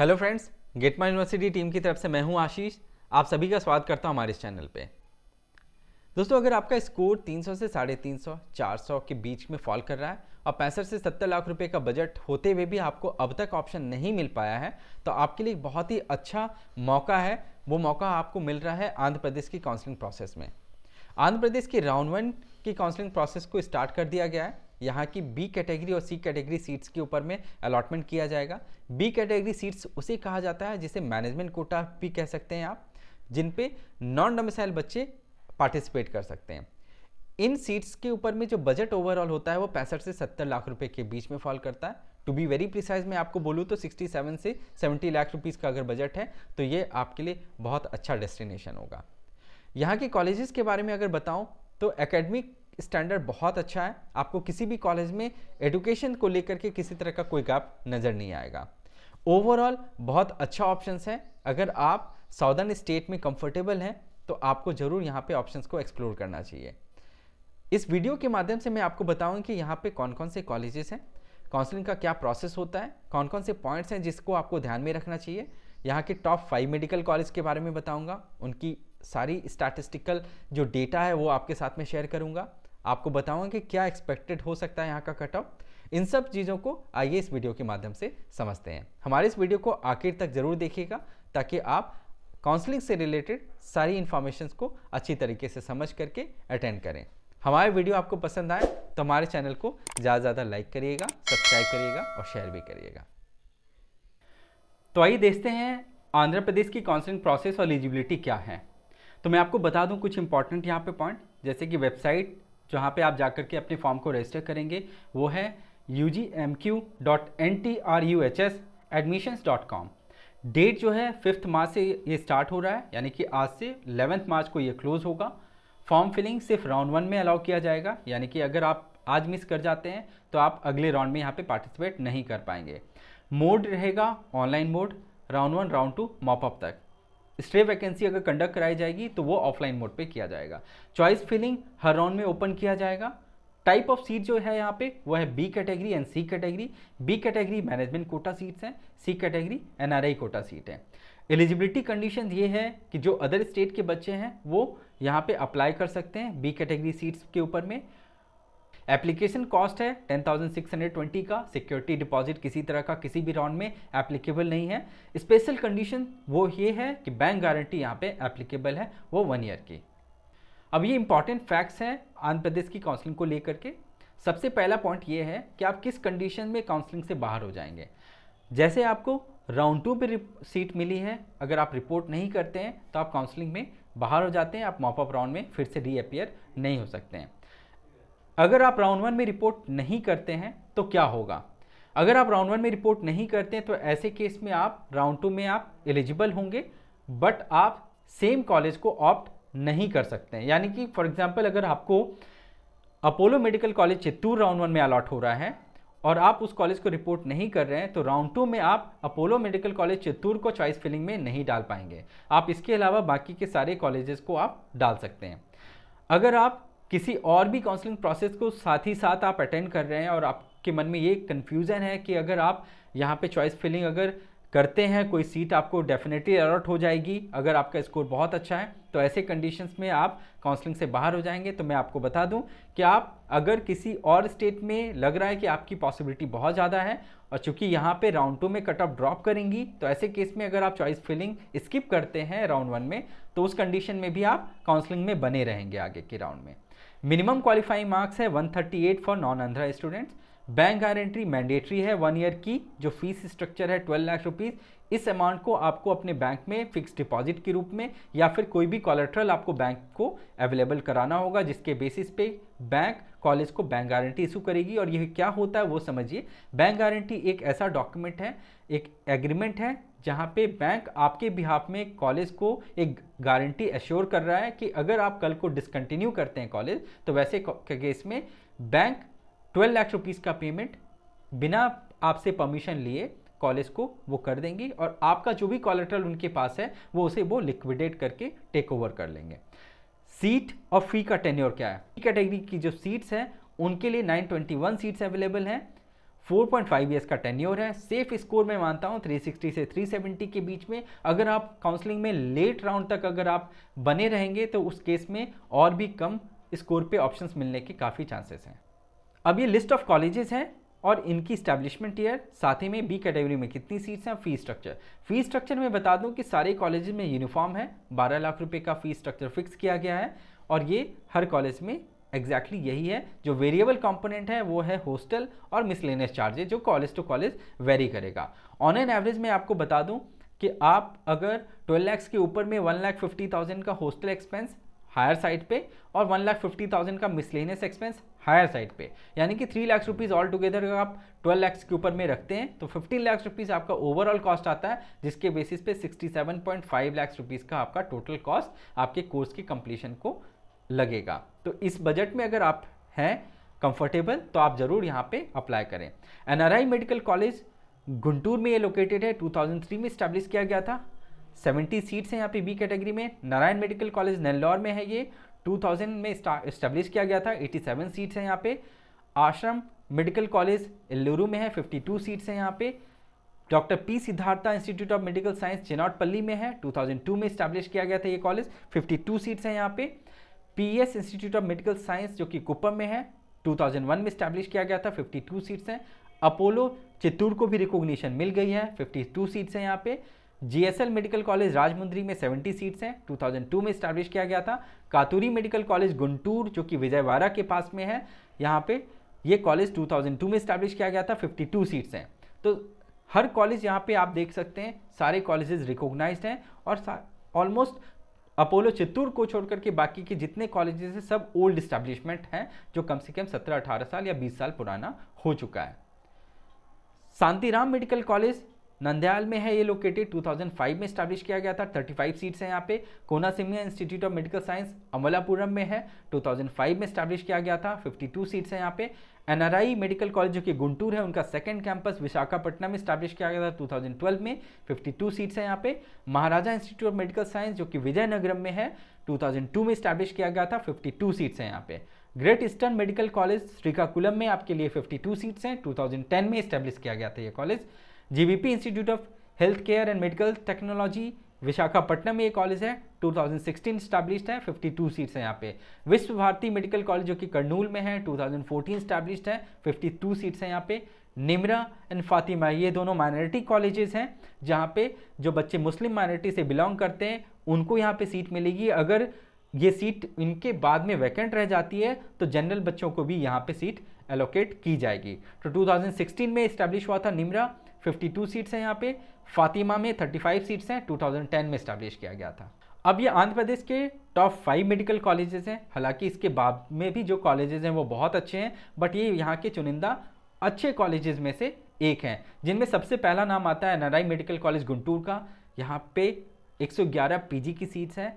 Hello friends GITAM university team की तरफ से मैं हूं आशीष आप सभी का स्वागत करता हूं हमारे इस चैनल पे दोस्तों अगर आपका स्कोर 300 से साढ़े तीन सौ के बीच में फॉल कर रहा है और पैंसठ से 70 लाख रुपए का बजट होते हुए भी आपको अब तक ऑप्शन नहीं मिल पाया है तो आपके लिए बहुत ही अच्छा मौका है वो मौका आपको मिल रहा है आंध्र प्रदेश की काउंसलिंग प्रोसेस में आंध्र प्रदेश की राउंड वन की काउंसलिंग प्रोसेस को स्टार्ट कर दिया गया है यहाँ की बी कैटेगरी और सी कैटेगरी सीट्स के ऊपर में अलॉटमेंट किया जाएगा बी कैटेगरी सीट्स उसे कहा जाता है जिसे मैनेजमेंट कोटा भी कह सकते हैं आप जिन पे नॉन डोमिसाइल बच्चे पार्टिसिपेट कर सकते हैं इन सीट्स के ऊपर में जो बजट ओवरऑल होता है वो पैंसठ से सत्तर लाख रुपए के बीच में फॉल करता है टू बी वेरी प्रिसाइज मैं आपको बोलूँ तो 67 से 70 लाख रुपीज का अगर बजट है तो ये आपके लिए बहुत अच्छा डेस्टिनेशन होगा यहाँ के कॉलेजेस के बारे में अगर बताऊँ तो एकेडमिक स्टैंडर्ड बहुत अच्छा है आपको किसी भी कॉलेज में एडुकेशन को लेकर के किसी तरह का कोई गैप नज़र नहीं आएगा ओवरऑल बहुत अच्छा ऑप्शन है अगर आप साउदर्न स्टेट में कंफर्टेबल हैं तो आपको ज़रूर यहाँ पे ऑप्शंस को एक्सप्लोर करना चाहिए इस वीडियो के माध्यम से मैं आपको बताऊँ कि यहाँ पे कौन कौन से कॉलेजेस हैं काउंसलिंग का क्या प्रोसेस होता है कौन कौन से पॉइंट्स हैं जिसको आपको ध्यान में रखना चाहिए यहाँ के टॉप फाइव मेडिकल कॉलेज के बारे में बताऊँगा उनकी सारी स्टैटिस्टिकल जो डेटा है वो आपके साथ में शेयर करूँगा आपको बताऊंगा कि क्या एक्सपेक्टेड हो सकता है यहाँ का कट ऑफ इन सब चीज़ों को आइए इस वीडियो के माध्यम से समझते हैं हमारे इस वीडियो को आखिर तक जरूर देखिएगा ताकि आप काउंसलिंग से रिलेटेड सारी इन्फॉर्मेशन को अच्छी तरीके से समझ करके अटेंड करें हमारे वीडियो आपको पसंद आए तो हमारे चैनल को ज़्यादा ज़्यादा लाइक करिएगा सब्सक्राइब करिएगा और शेयर भी करिएगा तो आइए देखते हैं आंध्र प्रदेश की काउंसलिंग प्रोसेस और एलिजिबिलिटी क्या है तो मैं आपको बता दूं कुछ इंपॉर्टेंट यहाँ पे पॉइंट जैसे कि वेबसाइट जहाँ पे आप जाकर के अपने फॉर्म को रजिस्टर करेंगे वो है U G M Q dot N T R U H S admissions dot com date जो है फिफ्थ मार्च से ये स्टार्ट हो रहा है यानी कि आज से इलेवेंथ मार्च को ये क्लोज होगा फॉर्म फिलिंग सिर्फ राउंड वन में अलाउ किया जाएगा यानी कि अगर आप आज मिस कर जाते हैं तो आप अगले राउंड में यहाँ पे पार्टिसिपेट नहीं कर पाएंगे मोड रहेगा online mode round one round two mop up तक स्ट्रे वैकेंसी अगर कंडक्ट कराई जाएगी तो वो ऑफलाइन मोड पे किया जाएगा चॉइस फिलिंग हर राउंड में ओपन किया जाएगा टाइप ऑफ सीट जो है यहाँ पे वो है B category and C category B category management quota seats हैं C category N quota seat है एलिजिबिलिटी कंडीशन ये है कि जो अदर स्टेट के बच्चे हैं वो यहाँ पे अप्लाई कर सकते हैं बी कैटेगरी सीट्स के ऊपर में एप्लीकेशन कॉस्ट है 10,620 का सिक्योरिटी डिपॉजिट किसी तरह का किसी भी राउंड में एप्लीकेबल नहीं है स्पेशल कंडीशन वो ये है कि बैंक गारंटी यहाँ पे एप्लीकेबल है वो वन ईयर की अब ये इंपॉर्टेंट फैक्ट्स हैं आंध्र प्रदेश की काउंसलिंग को लेकर के सबसे पहला पॉइंट ये है कि आप किस कंडीशन में काउंसलिंग से बाहर हो जाएंगे जैसे आपको राउंड टू पर सीट मिली है अगर आप रिपोर्ट नहीं करते हैं तो आप काउंसलिंग में बाहर हो जाते हैं आप मॉपअप राउंड में फिर से रीअपियर नहीं हो सकते हैं अगर आप राउंड वन में रिपोर्ट नहीं करते हैं तो क्या होगा अगर आप राउंड वन में रिपोर्ट नहीं करते हैं तो ऐसे केस में आप राउंड टू में आप एलिजिबल होंगे बट आप सेम कॉलेज को ऑप्ट नहीं कर सकते हैं यानी कि फॉर एग्जाम्पल अगर आपको Apollo medical college Chittoor round one में अलॉट हो रहा है और आप उस कॉलेज को रिपोर्ट नहीं कर रहे हैं तो राउंड टू में आप अपोलो मेडिकल कॉलेज चित्तूर को चॉइस फिलिंग में नहीं डाल पाएंगे आप इसके अलावा बाकी के सारे कॉलेजेस को आप डाल सकते हैं अगर आप किसी और भी काउंसलिंग प्रोसेस को साथ ही साथ आप अटेंड कर रहे हैं और आपके मन में ये कन्फ्यूज़न है कि अगर आप यहाँ पे चॉइस फिलिंग अगर करते हैं कोई सीट आपको डेफिनेटली अलर्ट हो जाएगी अगर आपका स्कोर बहुत अच्छा है तो ऐसे कंडीशंस में आप काउंसलिंग से बाहर हो जाएंगे तो मैं आपको बता दूं कि आप अगर किसी और स्टेट में लग रहा है कि आपकी पॉसिबिलिटी बहुत ज़्यादा है और चूंकि यहाँ पे राउंड टू में कट ऑफ ड्रॉप करेंगी तो ऐसे केस में अगर आप चॉइस फिलिंग स्किप करते हैं राउंड वन में तो उस कंडीशन में भी आप काउंसलिंग में बने रहेंगे आगे के राउंड में मिनिमम क्वालिफाइंग मार्क्स है 138 for non Andhra students bank guarantee mandatory है वन ईयर की जो फीस स्ट्रक्चर है ट्वेल्व लाख रुपीज़ इस अमाउंट को आपको अपने बैंक में फिक्स डिपॉजिट के रूप में या फिर कोई भी कॉलेट्रल आपको बैंक को अवेलेबल कराना होगा जिसके बेसिस पे बैंक कॉलेज को बैंक गारंटी इशू करेगी और यह क्या होता है वो समझिए बैंक गारंटी एक ऐसा डॉक्यूमेंट है एक एग्रीमेंट है जहाँ पे बैंक आपके बिहाफ में कॉलेज को एक गारंटी एश्योर कर रहा है कि अगर आप कल को डिसकंटिन्यू करते हैं कॉलेज तो वैसे केस में बैंक ट्वेल्व लाख रुपीज़ का पेमेंट बिना आपसे परमिशन लिए कॉलेज को वो कर देंगे और आपका जो भी कॉलेट्रल उनके पास है वो उसे वो लिक्विडेट करके टेक ओवर कर लेंगे सीट और फी का टेन्योर क्या है फी कैटेगरी की जो सीट्स हैं उनके लिए 921 सीट्स अवेलेबल हैं 4.5 इयर्स का टेन्योर है सेफ स्कोर मैं मानता हूँ 360 से 370 के बीच में अगर आप काउंसलिंग में लेट राउंड तक अगर आप बने रहेंगे तो उस केस में और भी कम स्कोर पे ऑप्शंस मिलने के काफ़ी चांसेस हैं अब ये लिस्ट ऑफ कॉलेजेस हैं और इनकी स्टैब्लिशमेंट ईयर साथ ही में बी कैटेगरी में कितनी सीट्स हैं फी स्ट्रक्चर फी स्ट्रक्चर में बता दूँ कि सारे कॉलेज में यूनिफॉर्म है बारह लाख रुपये का फी स्ट्रक्चर फिक्स किया गया है और ये हर कॉलेज में एग्जैक्टली exactly यही है जो वेरिएबल कंपोनेंट है वो है हॉस्टल और मिसलेनियस चार्जेज जो कॉलेज टू कॉलेज वेरी करेगा ऑन एन एवरेज मैं आपको बता दूं कि आप अगर 12 लैक्स के ऊपर में वन लाख फिफ्टी थाउजेंड का हॉस्टल एक्सपेंस हायर साइड पे और वन लाख फिफ्टी थाउजेंड का मिसलेनियस एक्सपेंस हायर साइड पे यानी कि three lakh rupees all together अगर आप ट्वेल्व लैक्स के ऊपर में रखते हैं तो फिफ्टीन लाख रुपीज़ आपका ओवरऑल कॉस्ट आता है जिसके बेसिस पे sixty seven point five lakh rupees का आपका टोटल कॉस्ट आपके कोर्स के कंप्लीशन को लगेगा तो इस बजट में अगर आप हैं कंफर्टेबल तो आप ज़रूर यहाँ पे अप्लाई करें एनआरआई मेडिकल कॉलेज गुंटूर में ये लोकेटेड है 2003 में स्टैब्लिश किया गया था 70 सीट्स हैं यहाँ पे बी कैटेगरी में नारायण मेडिकल कॉलेज नेल्लौर में है ये 2000 में स्टैब्लिश किया गया था 87 सीट्स हैं यहाँ पे आश्रम मेडिकल कॉलेज एल्लूरू में है 52 सीट्स हैं यहाँ पे doctor P Siddhartha institute of medical science Chinoutpalli में है टू में स्टैब्लिश किया गया था ये कॉलेज फिफ्टी सीट्स हैं यहाँ पे PS institute of medical science जो कि कुप्पम में है 2001 में स्टैब्लिश किया गया था 52 सीट्स हैं अपोलो चित्तूर को भी रिकॉग्निशन मिल गई है 52 सीट्स हैं यहाँ पे जीएसएल मेडिकल कॉलेज राजमुंद्री में 70 सीट्स हैं 2002 में स्टैब्लिश किया गया था कातूरी मेडिकल कॉलेज गुंटूर जो कि विजयवाड़ा के पास में है यहाँ पे ये कॉलेज 2002 में स्टैब्लिश किया गया था 52 सीट्स हैं तो हर कॉलेज यहाँ पे आप देख सकते हैं सारे कॉलेजेस रिकॉग्नाइज्ड हैं और ऑलमोस्ट अपोलो चित्तूर को छोड़कर के बाकी के जितने कॉलेजेस हैं सब ओल्ड स्टैब्लिशमेंट हैं जो कम से कम सत्रह अठारह साल या बीस साल पुराना हो चुका है शांतिराम मेडिकल कॉलेज नंदयाल में है ये लोकेटेड 2005 में स्टैब्लिश किया गया था 35 सीट्स हैं यहाँ पे Konaseema institute of medical science Amalapuram में है 2005 में स्टैब्लिश किया गया था 52 सीट्स हैं यहाँ पे एनआरआई मेडिकल कॉलेज जो कि गुंटूर है उनका सेकंड कैंपस विशाखापट्टनम में स्टैब्लिश किया गया था 2012 में 52 सीट्स हैं यहाँ पे Maharaja institute of medical science जो कि विजयनगरम में है 2002 में स्टैब्लिश किया गया था 52 सीट्स हैं यहाँ पे great eastern medical college Srikakulam में आपके लिए 52 सीट्स हैं 2010 में स्टैब्लिश किया गया था ये college GBP institute of health care and medical technology Visakhapatnam में ये कॉलेज है 2016 थाउजेंड है 52 सीट्स हैं यहाँ पे विश्व भारती मेडिकल कॉलेज जो कि कर्नूल में है 2014 थाउजेंड है 52 सीट्स हैं यहाँ पे निमरा एंड फातिमा ये दोनों माइनॉरिटी कॉलेजेस हैं जहाँ पे जो बच्चे मुस्लिम माइनॉरिटी से बिलोंग करते हैं उनको यहाँ पे सीट मिलेगी अगर ये सीट इनके बाद में वैकेंट रह जाती है तो जनरल बच्चों को भी यहाँ पे सीट एलोकेट की जाएगी तो टू में इस्टेब्लिश हुआ था निमरा 52 सीट्स हैं यहाँ पे फातिमा में 35 सीट्स हैं 2010 में इस्टेब्लिश किया गया था अब ये आंध्र प्रदेश के टॉप फाइव मेडिकल कॉलेजेस हैं हालांकि इसके बाद में भी जो कॉलेजेस हैं वो बहुत अच्छे हैं बट ये यहाँ के चुनिंदा अच्छे कॉलेजेस में से एक हैं जिनमें सबसे पहला नाम आता है एन मेडिकल कॉलेज गुंटूर का यहाँ पे 111 पीजी की सीट्स हैं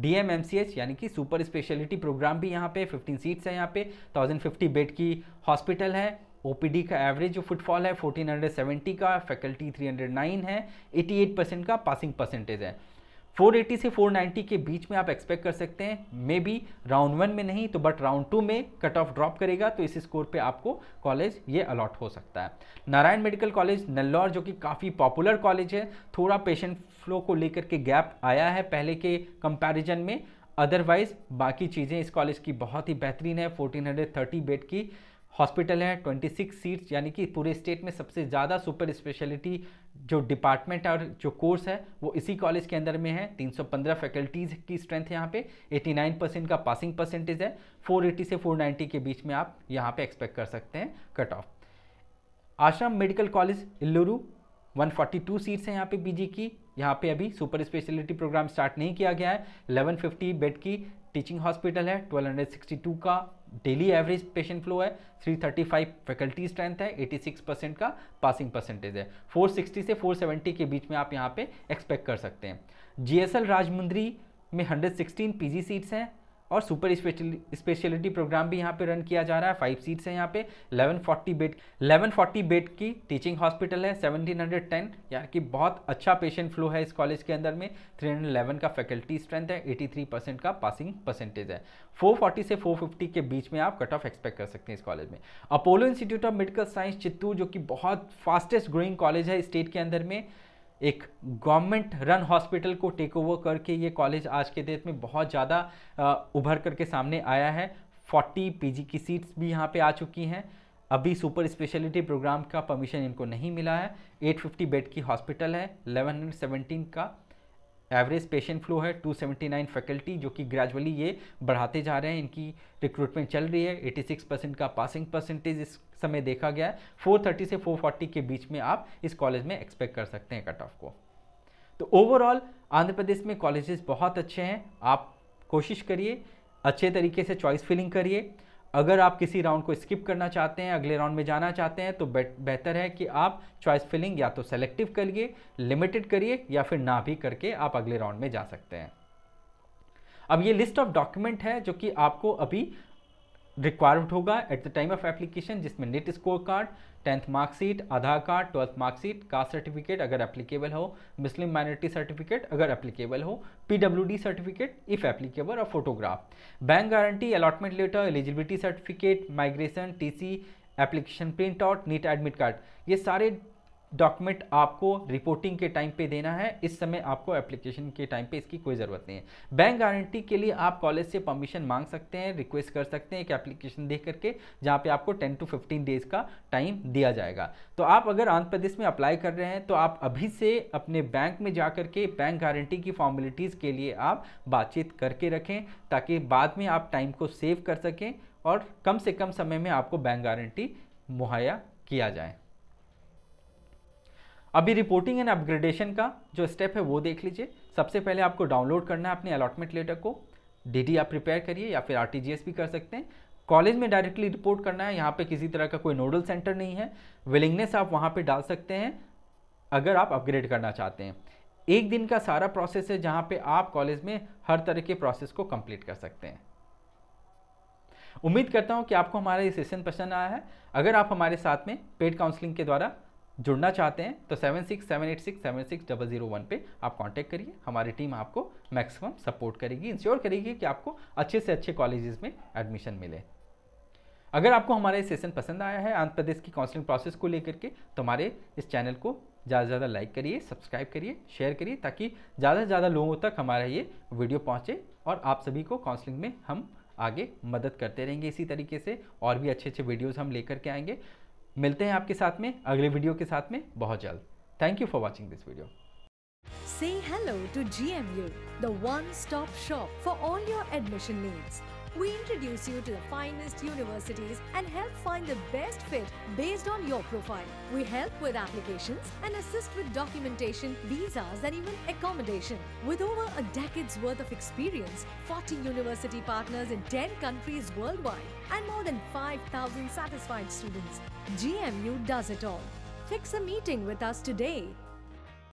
D M M C H यानी कि सुपर स्पेशलिटी प्रोग्राम भी यहाँ पे 15 सीट्स हैं यहाँ पे 1050 बेड की हॉस्पिटल है ओपीडी का एवरेज जो फुटफॉल है 1470 का फैकल्टी 309 है 88 परसेंट का पासिंग परसेंटेज है 480 से 490 के बीच में आप एक्सपेक्ट कर सकते हैं मे बी राउंड वन में नहीं तो बट राउंड टू में कट ऑफ ड्रॉप करेगा तो इस स्कोर पे आपको कॉलेज ये अलॉट हो सकता है नारायण मेडिकल कॉलेज नल्लौर जो कि काफ़ी पॉपुलर कॉलेज है थोड़ा पेशेंट फ्लो को लेकर के गैप आया है पहले के कंपेरिजन में अदरवाइज़ बाकी चीज़ें इस कॉलेज की बहुत ही बेहतरीन है 1430 बेड की हॉस्पिटल है 26 सीट्स यानी कि पूरे स्टेट में सबसे ज़्यादा सुपर स्पेशलिटी जो डिपार्टमेंट और जो कोर्स है वो इसी कॉलेज के अंदर में है 315 फैकल्टीज़ की स्ट्रेंथ है यहाँ पे 89 परसेंट का पासिंग परसेंटेज है 480 से 490 के बीच में आप यहाँ पे एक्सपेक्ट कर सकते हैं cut off Ashram medical college Eluru 142 seats हैं यहाँ पे बीजी की यहाँ पे अभी सुपर स्पेशलिटी प्रोग्राम स्टार्ट नहीं किया गया है 1150 बेड की टीचिंग हॉस्पिटल है 1262 का डेली एवरेज पेशेंट फ्लो है 335 फैकल्टी स्ट्रेंथ है 86 परसेंट का पासिंग परसेंटेज है 460 से 470 के बीच में आप यहाँ पे एक्सपेक्ट कर सकते हैं जीएसएल राजमुंद्री में 116 पीजी सीट्स हैं और सुपर स्पेशलिटी प्रोग्राम भी यहाँ पे रन किया जा रहा है फाइव सीट्स हैं यहाँ पे 1140 बेड 1140 बेड की टीचिंग हॉस्पिटल है 1710 यानी कि बहुत अच्छा पेशेंट फ्लो है इस कॉलेज के अंदर में 311 का फैकल्टी स्ट्रेंथ है 83 परसेंट का पासिंग परसेंटेज है 440 से 450 के बीच में आप कट ऑफ एक्सपेक्ट कर सकते हैं इस कॉलेज में Apollo institute of medical science Chittoor जो कि बहुत फास्टेस्ट ग्रोइंग कॉलेज है स्टेट के अंदर में एक गवर्नमेंट रन हॉस्पिटल को टेक ओवर करके ये कॉलेज आज के डेट में बहुत ज़्यादा उभर करके सामने आया है 40 पीजी की सीट्स भी यहाँ पे आ चुकी हैं अभी सुपर स्पेशलिटी प्रोग्राम का परमिशन इनको नहीं मिला है 850 बेड की हॉस्पिटल है 1117 का एवरेज पेशेंट फ्लो है 279 फैकल्टी जो कि ग्रेजुअली ये बढ़ाते जा रहे हैं इनकी रिक्रूटमेंट चल रही है 86 परसेंट का पासिंग परसेंटेज इस समय देखा गया है 430 से 440 के बीच में आप इस कॉलेज में एक्सपेक्ट कर सकते हैं कट ऑफ को तो ओवरऑल आंध्र प्रदेश में कॉलेजेस बहुत अच्छे हैं आप कोशिश करिए अच्छे तरीके से चॉइस फिलिंग करिए अगर आप किसी राउंड को स्किप करना चाहते हैं अगले राउंड में जाना चाहते हैं तो बेहतर है कि आप चॉइस फिलिंग या तो सेलेक्टिव करिए लिमिटेड करिए या फिर ना भी करके आप अगले राउंड में जा सकते हैं अब ये लिस्ट ऑफ डॉक्यूमेंट है जो कि आपको अभी रिक्वायर्ड होगा at the time of application जिसमें NEET score card tenth marksheet Aadhaar card twelfth marksheet caste certificate अगर एप्लीकेबल हो मुस्लिम माइनॉरिटी सर्टिफिकेट अगर एप्लीकेबल हो पीडब्ल्यूडी सर्टिफिकेट इफ एप्लीकेबल और photograph bank guarantee allotment letter eligibility certificate migration TC application print out NEET admit card ये सारे document आपको reporting के time पे देना है इस समय आपको एप्लीकेशन के टाइम पे इसकी कोई ज़रूरत नहीं है बैंक गारंटी के लिए आप कॉलेज से परमिशन मांग सकते हैं रिक्वेस्ट कर सकते हैं एक एप्लीकेशन दे करके जहाँ पे आपको टेन टू फिफ्टीन डेज का टाइम दिया जाएगा तो आप अगर आंध्र प्रदेश में अप्लाई कर रहे हैं तो आप अभी से अपने बैंक में जा के बैंक गारंटी की फॉर्मेलिटीज़ के लिए आप बातचीत करके रखें ताकि बाद में आप टाइम को सेव कर सकें और कम से कम समय में आपको बैंक गारंटी मुहैया किया जाए अभी रिपोर्टिंग एंड अपग्रेडेशन का जो स्टेप है वो देख लीजिए सबसे पहले आपको डाउनलोड करना है अपने अलॉटमेंट लेटर को डी आप प्रिपेयर करिए या फिर आर भी कर सकते हैं कॉलेज में डायरेक्टली रिपोर्ट करना है यहाँ पे किसी तरह का कोई नोडल सेंटर नहीं है विलिंगनेस आप वहाँ पे डाल सकते हैं अगर आप अपग्रेड करना चाहते हैं एक दिन का सारा प्रोसेस है जहाँ पे आप कॉलेज में हर तरह के प्रोसेस को कंप्लीट कर सकते हैं उम्मीद करता हूँ कि आपको हमारा ये सेशन पसंद आया है अगर आप हमारे साथ में पेड काउंसलिंग के द्वारा जुड़ना चाहते हैं तो seven six seven eight six seven six double zero one पर आप कॉन्टैक्ट करिए हमारी टीम आपको मैक्सिमम सपोर्ट करेगी इंश्योर करेगी कि आपको अच्छे से अच्छे कॉलेजेस में एडमिशन मिले अगर आपको हमारा ये सेशन पसंद आया है आंध्र प्रदेश की काउंसलिंग प्रोसेस को लेकर के तो हमारे इस चैनल को ज़्यादा से ज़्यादा लाइक करिए सब्सक्राइब करिए शेयर करिए ताकि ज़्यादा से ज़्यादा लोगों तक हमारा ये वीडियो पहुँचे और आप सभी को काउंसलिंग में हम आगे मदद करते रहेंगे इसी तरीके से और भी अच्छे अच्छे वीडियोज़ हम लेकर के आएंगे मिलते हैं आपके साथ में अगले वीडियो के साथ में बहुत जल्द thank you for watching this video Say hello to GMU, the one-stop shop for all your admission needs. we introduce you to the finest universities and help find the best fit based on your profile. We help with applications and assist with documentation, visas and even accommodation. With over a decade's worth of experience, 40 university partners in 10 countries worldwide and more than 5,000 satisfied students, GMU does it all. Fix a meeting with us today.